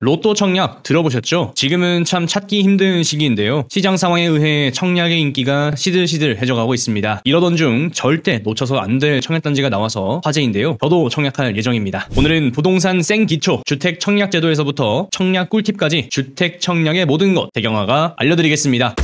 로또 청약 들어보셨죠? 지금은 참 찾기 힘든 시기인데요. 시장 상황에 의해 청약의 인기가 시들시들해져가고 있습니다. 이러던 중 절대 놓쳐서 안 될 청약단지가 나와서 화제인데요. 저도 청약할 예정입니다. 오늘은 부동산 생기초 주택 청약 제도에서부터 청약 꿀팁까지 주택 청약의 모든 것 대경화가 알려드리겠습니다.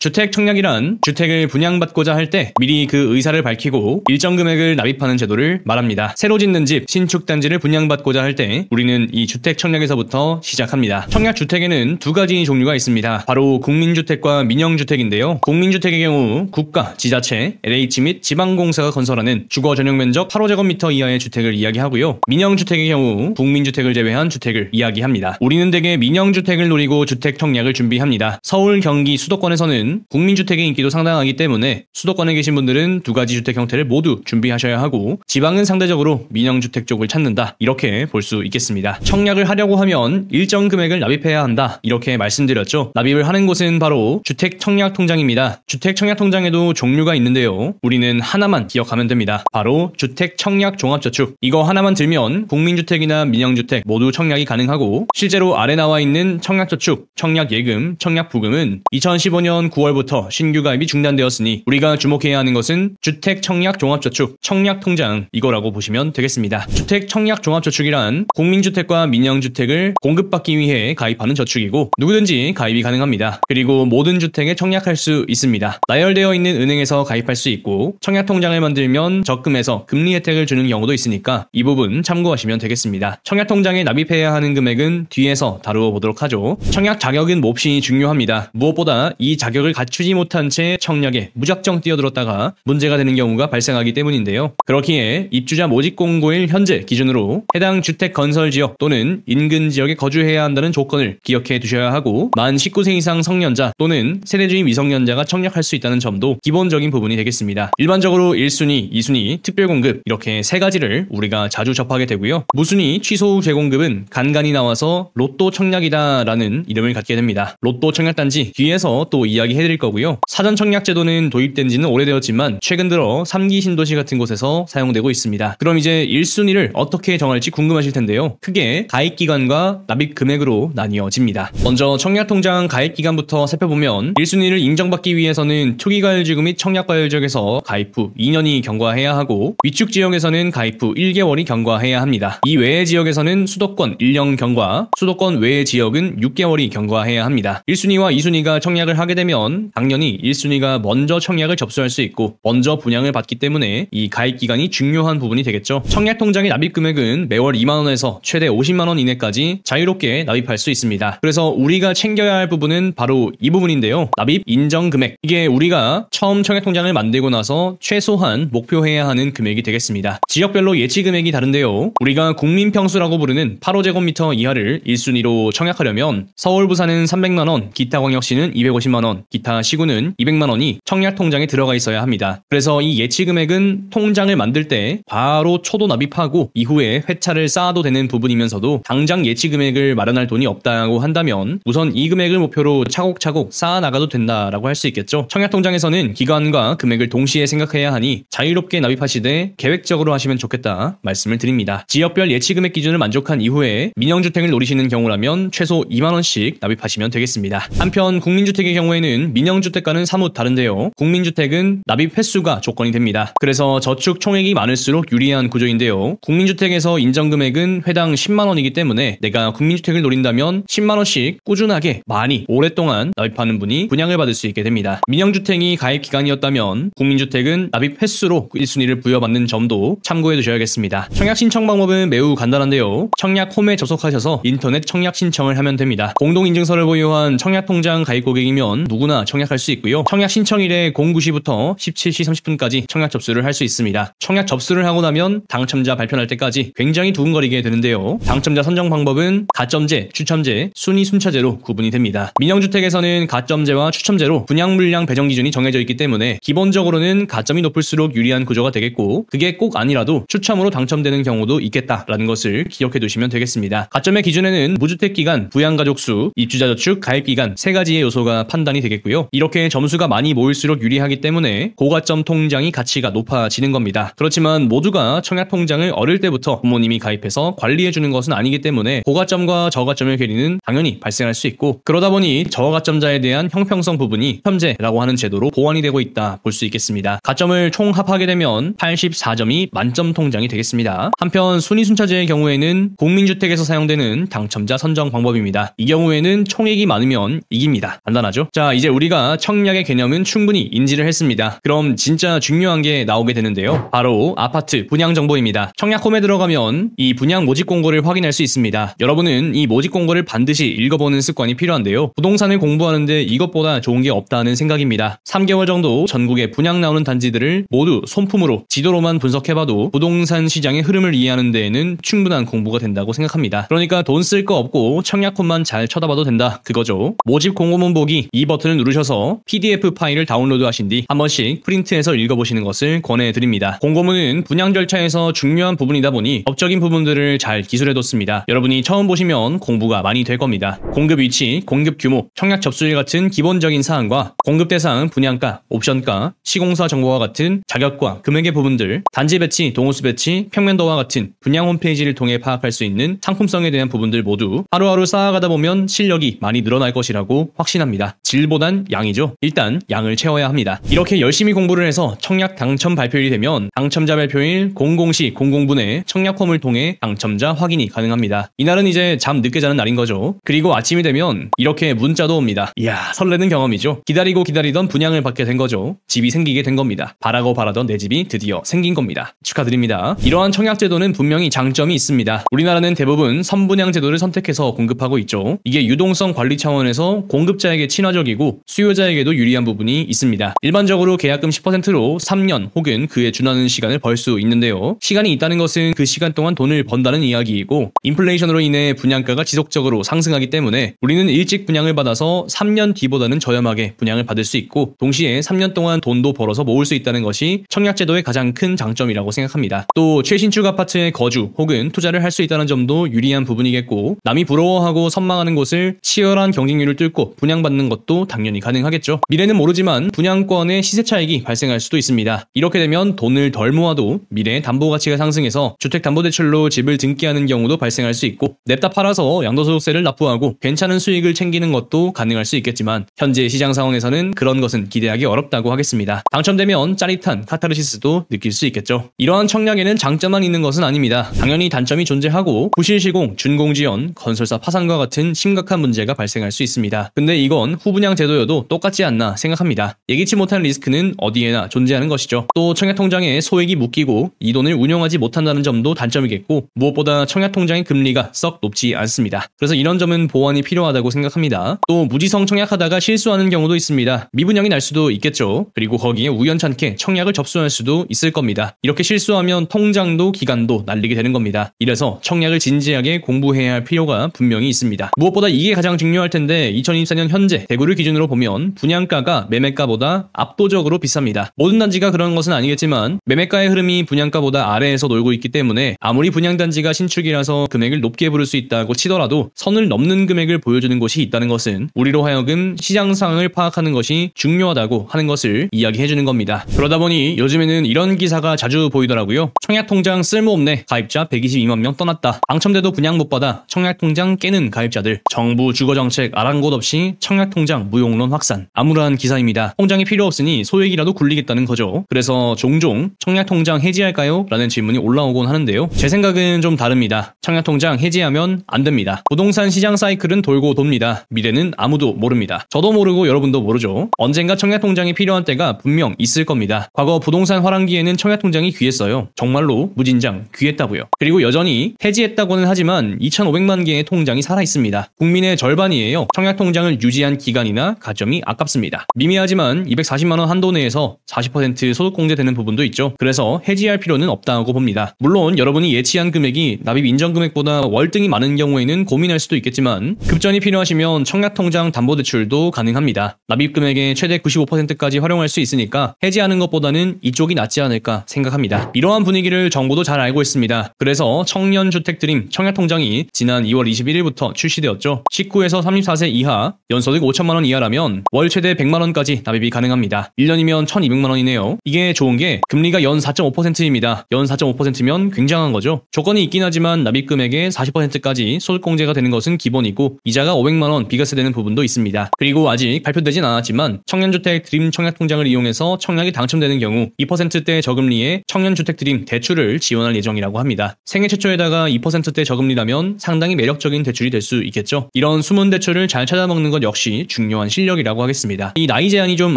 주택 청약이란 주택을 분양받고자 할 때 미리 그 의사를 밝히고 일정 금액을 납입하는 제도를 말합니다. 새로 짓는 집, 신축 단지를 분양받고자 할 때 우리는 이 주택 청약에서부터 시작합니다. 청약 주택에는 두 가지 종류가 있습니다. 바로 국민주택과 민영주택인데요. 국민주택의 경우 국가, 지자체, LH 및 지방공사가 건설하는 주거 전용 면적 8호제곱미터 이하의 주택을 이야기하고요. 민영주택의 경우 국민주택을 제외한 주택을 이야기합니다. 우리는 대개 민영주택을 노리고 주택 청약을 준비합니다. 서울, 경기, 수도권에서는 경는 국민주택의 인기도 상당하기 때문에 수도권에 계신 분들은 두 가지 주택 형태를 모두 준비하셔야 하고 지방은 상대적으로 민영주택 쪽을 찾는다 이렇게 볼 수 있겠습니다. 청약을 하려고 하면 일정 금액을 납입해야 한다 이렇게 말씀드렸죠. 납입을 하는 곳은 바로 주택 청약 통장입니다. 주택 청약 통장에도 종류가 있는데요. 우리는 하나만 기억하면 됩니다. 바로 주택 청약 종합저축. 이거 하나만 들면 국민주택이나 민영주택 모두 청약이 가능하고 실제로 아래 나와 있는 청약저축, 청약예금, 청약부금은 2015년 9월부터 신규 가입이 중단되었으니 우리가 주목해야 하는 것은 주택 청약 종합저축 청약 통장 이거라고 보시면 되겠습니다. 주택 청약 종합저축이란 국민주택과 민영주택을 공급받기 위해 가입하는 저축이고 누구든지 가입이 가능합니다. 그리고 모든 주택에 청약할 수 있습니다. 나열되어 있는 은행에서 가입할 수 있고 청약 통장을 만들면 적금에서 금리 혜택을 주는 경우도 있으니까 이 부분 참고하시면 되겠습니다. 청약 통장에 납입해야 하는 금액은 뒤에서 다루어 보도록 하죠. 청약 자격은 몹시 중요합니다. 무엇보다 이 자격을 정도를 갖추지 못한 채 청약에 무작정 뛰어들었다가 문제가 되는 경우가 발생하기 때문인데요. 그렇기에 입주자 모집 공고일 현재 기준으로 해당 주택 건설 지역 또는 인근 지역에 거주해야 한다는 조건을 기억해 두셔야 하고 만 19세 이상 성년자 또는 세대주의 미성년자가 청약할 수 있다는 점도 기본적인 부분이 되겠습니다. 일반적으로 1순위, 2순위, 특별공급 이렇게 세 가지를 우리가 자주 접하게 되고요. 무순위 취소 후 재공급은 간간히 나와서 로또 청약이다라는 이름을 갖게 됩니다. 로또 청약단지 뒤에서 또 이야기 해드릴 거고요. 사전 청약 제도는 도입된 지는 오래되었지만 최근 들어 3기 신도시 같은 곳에서 사용되고 있습니다. 그럼 이제 1순위를 어떻게 정할지 궁금하실 텐데요. 크게 가입 기간과 납입 금액으로 나뉘어집니다. 먼저 청약 통장 가입 기간부터 살펴보면 1순위를 인정받기 위해서는 초기과열지구및 청약과열지역에서 가입 후 2년이 경과해야 하고 위축 지역에서는 가입 후 1개월이 경과해야 합니다. 이 외의 지역에서는 수도권 1년 경과, 수도권 외의 지역은 6개월이 경과해야 합니다. 1순위와 2순위가 청약을 하게 되면 되 당연히 1순위가 먼저 청약을 접수할 수 있고 먼저 분양을 받기 때문에 이 가입 기간이 중요한 부분이 되겠죠. 청약 통장의 납입 금액은 매월 2만 원에서 최대 50만 원 이내까지 자유롭게 납입할 수 있습니다. 그래서 우리가 챙겨야 할 부분은 바로 이 부분인데요. 납입 인정 금액. 이게 우리가 처음 청약 통장을 만들고 나서 최소한 목표해야 하는 금액이 되겠습니다. 지역별로 예치 금액이 다른데요. 우리가 국민 평수라고 부르는 8호제곱미터 이하를 1순위로 청약하려면 서울 부산은 300만 원, 기타 광역시는 250만 원, 기타 시구는 200만 원이 청약 통장에 들어가 있어야 합니다. 그래서 이 예치 금액은 통장을 만들 때 바로 초도 납입하고 이후에 회차를 쌓아도 되는 부분이면서도 당장 예치 금액을 마련할 돈이 없다고 한다면 우선 이 금액을 목표로 차곡차곡 쌓아 나가도 된다라고 할 수 있겠죠. 청약 통장에서는 기간과 금액을 동시에 생각해야 하니 자유롭게 납입하시되 계획적으로 하시면 좋겠다 말씀을 드립니다. 지역별 예치 금액 기준을 만족한 이후에 민영주택을 노리시는 경우라면 최소 2만 원씩 납입하시면 되겠습니다. 한편 국민주택의 경우에는 민영주택과는 사뭇 다른데요. 국민주택은 납입 횟수가 조건이 됩니다. 그래서 저축 총액이 많을수록 유리한 구조인데요. 국민주택에서 인정금액은 회당 10만원이기 때문에 내가 국민주택을 노린다면 10만원씩 꾸준하게 많이 오랫동안 납입하는 분이 분양을 받을 수 있게 됩니다. 민영주택이 가입 기간이었다면 국민주택은 납입 횟수로 1순위를 부여받는 점도 참고해 두셔야겠습니다. 청약 신청 방법은 매우 간단한데요. 청약 홈에 접속하셔서 인터넷 청약 신청을 하면 됩니다. 공동인증서를 보유한 청약 통장 가입 고객이면 누구나 누구나 청약할 수 있고요. 청약 신청일에 09시부터 17시 30분까지 청약 접수를 할 수 있습니다. 청약 접수를 하고 나면 당첨자 발표날 때까지 굉장히 두근거리게 되는데요. 당첨자 선정 방법은 가점제, 추첨제, 순위 순차제로 구분이 됩니다. 민영주택에서는 가점제와 추첨제로 분양 물량 배정 기준이 정해져 있기 때문에 기본적으로는 가점이 높을수록 유리한 구조가 되겠고 그게 꼭 아니라도 추첨으로 당첨되는 경우도 있겠다라는 것을 기억해 두시면 되겠습니다. 가점의 기준에는 무주택 기간, 부양가족 수, 입주자 저축, 가입 기간 세 가지의 요소가 판단이 되겠고 되겠고요. 이렇게 점수가 많이 모일수록 유리하기 때문에 고가점 통장이 가치가 높아지는 겁니다. 그렇지만 모두가 청약 통장을 어릴 때부터 부모님이 가입해서 관리해주는 것은 아니기 때문에 고가점과 저가점의 괴리는 당연히 발생할 수 있고 그러다 보니 저가점자에 대한 형평성 부분이 현재라고 하는 제도로 보완이 되고 있다 볼 수 있겠습니다. 가점을 총합하게 되면 84점이 만점 통장이 되겠습니다. 한편 순위 순차제의 경우에는 국민주택에서 사용되는 당첨자 선정 방법입니다. 이 경우에는 총액이 많으면 이깁니다. 간단하죠? 자 이제 이제 우리가 청약의 개념은 충분히 인지를 했습니다. 그럼 진짜 중요한 게 나오게 되는데요. 바로 아파트 분양 정보입니다. 청약 홈에 들어가면 이 분양 모집 공고를 확인할 수 있습니다. 여러분은 이 모집 공고를 반드시 읽어보는 습관이 필요한데요. 부동산을 공부하는데 이것보다 좋은 게 없다는 생각입니다. 3개월 정도 전국에 분양 나오는 단지들을 모두 손품으로 지도로만 분석해봐도 부동산 시장의 흐름을 이해하는 데에는 충분한 공부가 된다고 생각합니다. 그러니까 돈 쓸 거 없고 청약 홈만 잘 쳐다봐도 된다 그거죠. 모집 공고문 보기 이 버튼을 누르셔서 PDF 파일을 다운로드하신 뒤 한 번씩 프린트해서 읽어보시는 것을 권해드립니다. 공고문은 분양 절차에서 중요한 부분이다 보니 법적인 부분들을 잘 기술해뒀습니다. 여러분이 처음 보시면 공부가 많이 될 겁니다. 공급 위치, 공급 규모, 청약 접수일 같은 기본적인 사항과 공급 대상, 분양가, 옵션가, 시공사 정보와 같은 자격과 금액의 부분들, 단지 배치, 동호수 배치, 평면도와 같은 분양 홈페이지를 통해 파악할 수 있는 상품성에 대한 부분들 모두 하루하루 쌓아가다 보면 실력이 많이 늘어날 것이라고 확신합니다. 질보다 건 양이죠. 일단 양을 채워야 합니다. 이렇게 열심히 공부를 해서 청약 당첨 발표일이 되면 당첨자 발표일 00시 00분에 청약 홈을 통해 당첨자 확인이 가능합니다. 이날은 이제 잠 늦게 자는 날인 거죠. 그리고 아침이 되면 이렇게 문자도 옵니다. 이야 설레는 경험이죠. 기다리고 기다리던 분양을 받게 된 거죠. 집이 생기게 된 겁니다. 바라고 바라던 내 집이 드디어 생긴 겁니다. 축하드립니다. 이러한 청약 제도는 분명히 장점이 있습니다. 우리나라는 대부분 선분양 제도를 선택해서 공급하고 있죠. 이게 유동성 관리 차원에서 공급자에게 친화적이고 수요자에게도 유리한 부분이 있습니다. 일반적으로 계약금 10%로 3년 혹은 그에 준하는 시간을 벌 수 있는데요. 시간이 있다는 것은 그 시간 동안 돈을 번다는 이야기이고 인플레이션으로 인해 분양가가 지속적으로 상승하기 때문에 우리는 일찍 분양을 받아서 3년 뒤보다는 저렴하게 분양을 받을 수 있고 동시에 3년 동안 돈도 벌어서 모을 수 있다는 것이 청약제도의 가장 큰 장점이라고 생각합니다. 또 최신축 아파트에 거주 혹은 투자를 할 수 있다는 점도 유리한 부분이겠고 남이 부러워하고 선망하는 곳을 치열한 경쟁률을 뚫고 분양받는 것도 당연히 당연히 가능하겠죠. 미래는 모르지만 분양권의 시세 차익이 발생할 수도 있습니다. 이렇게 되면 돈을 덜 모아도 미래의 담보 가치가 상승해서 주택담보대출로 집을 등기하는 경우도 발생할 수 있고 냅다 팔아서 양도소득세를 납부하고 괜찮은 수익을 챙기는 것도 가능할 수 있겠지만 현재 시장 상황에서는 그런 것은 기대하기 어렵다고 하겠습니다. 당첨되면 짜릿한 카타르시스도 느낄 수 있겠죠. 이러한 청약에는 장점만 있는 것은 아닙니다. 당연히 단점이 존재하고 부실시공, 준공지연, 건설사 파산과 같은 심각한 문제가 발생할 수 있습니다. 근데 이건 후분양 제도에 정도여도 똑같지 않나 생각합니다. 예기치 못한 리스크는 어디에나 존재하는 것이죠. 또 청약통장에 소액이 묶이고 이 돈을 운영하지 못한다는 점도 단점이겠고 무엇보다 청약통장의 금리가 썩 높지 않습니다. 그래서 이런 점은 보완이 필요하다고 생각합니다. 또 무지성 청약하다가 실수하는 경우도 있습니다. 미분양이 날 수도 있겠죠. 그리고 거기에 우연찮게 청약을 접수할 수도 있을 겁니다. 이렇게 실수하면 통장도 기간도 날리게 되는 겁니다. 이래서 청약을 진지하게 공부해야 할 필요가 분명히 있습니다. 무엇보다 이게 가장 중요할 텐데 2024년 현재 대구를 기준으로 기준으로 보면 분양가가 매매가보다 압도적으로 비쌉니다. 모든 단지가 그런 것은 아니겠지만 매매가의 흐름이 분양가보다 아래에서 놀고 있기 때문에 아무리 분양단지가 신축이라서 금액을 높게 부를 수 있다고 치더라도 선을 넘는 금액을 보여주는 곳이 있다는 것은 우리로 하여금 시장 상황을 파악하는 것이 중요하다고 하는 것을 이야기해주는 겁니다. 그러다 보니 요즘에는 이런 기사가 자주 보이더라고요. 청약통장 쓸모없네. 가입자 122만 명 떠났다. 당첨돼도 분양 못 받아 청약통장 깨는 가입자들. 정부 주거정책 아랑곳 없이 청약통장 무용 조롱론 확산. 암울한 기사입니다. 통장이 필요 없으니 소액이라도 굴리겠다는 거죠. 그래서 종종 청약통장 해지할까요? 라는 질문이 올라오곤 하는데요. 제 생각은 좀 다릅니다. 청약통장 해지하면 안 됩니다. 부동산 시장 사이클은 돌고 돕니다. 미래는 아무도 모릅니다. 저도 모르고 여러분도 모르죠. 언젠가 청약통장이 필요한 때가 분명 있을 겁니다. 과거 부동산 화랑기에는 청약통장이 귀했어요. 정말로 무진장 귀했다고요. 그리고 여전히 해지했다고는 하지만 2,500만 개의 통장이 살아있습니다. 국민의 절반이에요. 청약통장을 유지한 기간이나 가점이 아깝습니다. 미미하지만 240만원 한도 내에서 40% 소득공제 되는 부분도 있죠. 그래서 해지할 필요는 없다고 봅니다. 물론 여러분이 예치한 금액이 납입 인정 금액보다 월등히 많은 경우에는 고민할 수도 있겠지만 급전이 필요하시면 청약통장 담보대출도 가능합니다. 납입 금액의 최대 95%까지 활용할 수 있으니까 해지하는 것보다는 이쪽이 낫지 않을까 생각합니다. 이러한 분위기를 정부도 잘 알고 있습니다. 그래서 청년주택드림 청약통장이 지난 2월 21일부터 출시되었죠. 19에서 34세 이하 연소득 5천만원 이하라 가면 월 최대 100만원까지 납입이 가능합니다. 1년이면 1200만원이네요. 이게 좋은 게 금리가 연 4.5%입니다. 연 4.5%면 굉장한 거죠. 조건이 있긴 하지만 납입금액의 40%까지 소득공제가 되는 것은 기본이고 이자가 500만원 비과세 되는 부분도 있습니다. 그리고 아직 발표되진 않았지만 청년주택 드림 청약통장을 이용해서 청약이 당첨되는 경우 2%대 저금리에 청년주택 드림 대출을 지원할 예정이라고 합니다. 생애 최초에다가 2%대 저금리라면 상당히 매력적인 대출이 될 수 있겠죠. 이런 숨은 대출을 잘 찾아먹는 것 역시 중요한 시 실력이라고 하겠습니다. 이 나이 제한이 좀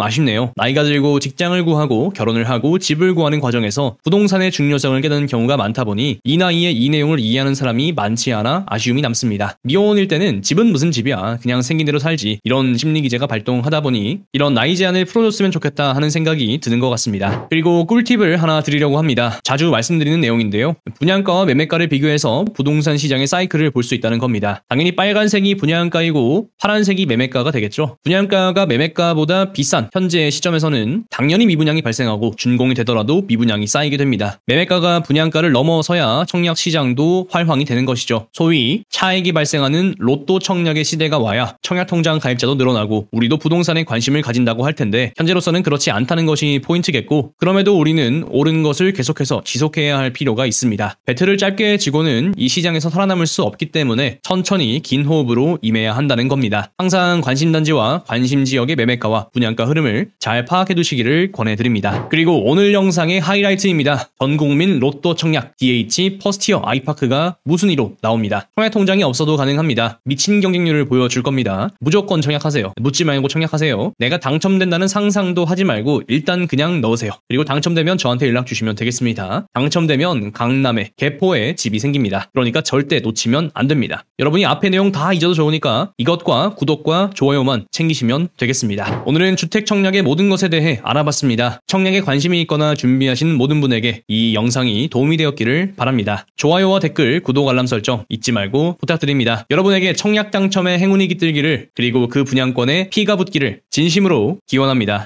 아쉽네요. 나이가 들고 직장을 구하고 결혼을 하고 집을 구하는 과정에서 부동산의 중요성을 깨닫는 경우가 많다 보니 이 나이에 이 내용을 이해하는 사람이 많지 않아 아쉬움이 남습니다. 미혼일 때는 집은 무슨 집이야 그냥 생긴 대로 살지 이런 심리 기제가 발동하다 보니 이런 나이 제한을 풀어줬으면 좋겠다 하는 생각이 드는 것 같습니다. 그리고 꿀팁을 하나 드리려고 합니다. 자주 말씀드리는 내용인데요. 분양가와 매매가를 비교해서 부동산 시장의 사이클을 볼 수 있다는 겁니다. 당연히 빨간색이 분양가이고 파란색이 매매가가 되겠죠. 분양가가 매매가보다 비싼 현재 시점에서는 당연히 미분양이 발생하고 준공이 되더라도 미분양이 쌓이게 됩니다. 매매가가 분양가를 넘어서야 청약 시장도 활황이 되는 것이죠. 소위 차익이 발생하는 로또 청약의 시대가 와야 청약 통장 가입자도 늘어나고 우리도 부동산에 관심을 가진다고 할 텐데 현재로서는 그렇지 않다는 것이 포인트겠고 그럼에도 우리는 옳은 것을 계속해서 지속해야 할 필요가 있습니다. 배틀을 짧게 지고는 이 시장에서 살아남을 수 없기 때문에 천천히 긴 호흡으로 임해야 한다는 겁니다. 항상 관심단지와 관심 지역의 매매가와 분양가 흐름을 잘 파악해 두시기를 권해드립니다. 그리고 오늘 영상의 하이라이트입니다. 전국민 로또 청약 DH 퍼스티어 아이파크가 무슨이로 나옵니다. 청약 통장이 없어도 가능합니다. 미친 경쟁률을 보여줄 겁니다. 무조건 청약하세요. 묻지 말고 청약하세요. 내가 당첨된다는 상상도 하지 말고 일단 그냥 넣으세요. 그리고 당첨되면 저한테 연락 주시면 되겠습니다. 당첨되면 강남에 개포에 집이 생깁니다. 그러니까 절대 놓치면 안 됩니다. 여러분이 앞에 내용 다 잊어도 좋으니까 이것과 구독과 좋아요만 챙기 분이시면 되겠습니다. 오늘은 주택 청약의 모든 것에 대해 알아봤습니다. 청약에 관심이 있거나 준비하신 모든 분에게 이 영상이 도움이 되었기를 바랍니다. 좋아요와 댓글, 구독, 알람 설정 잊지 말고 부탁드립니다. 여러분에게 청약 당첨의 행운이 깃들기를 그리고 그 분양권에 피가 붙기를 진심으로 기원합니다.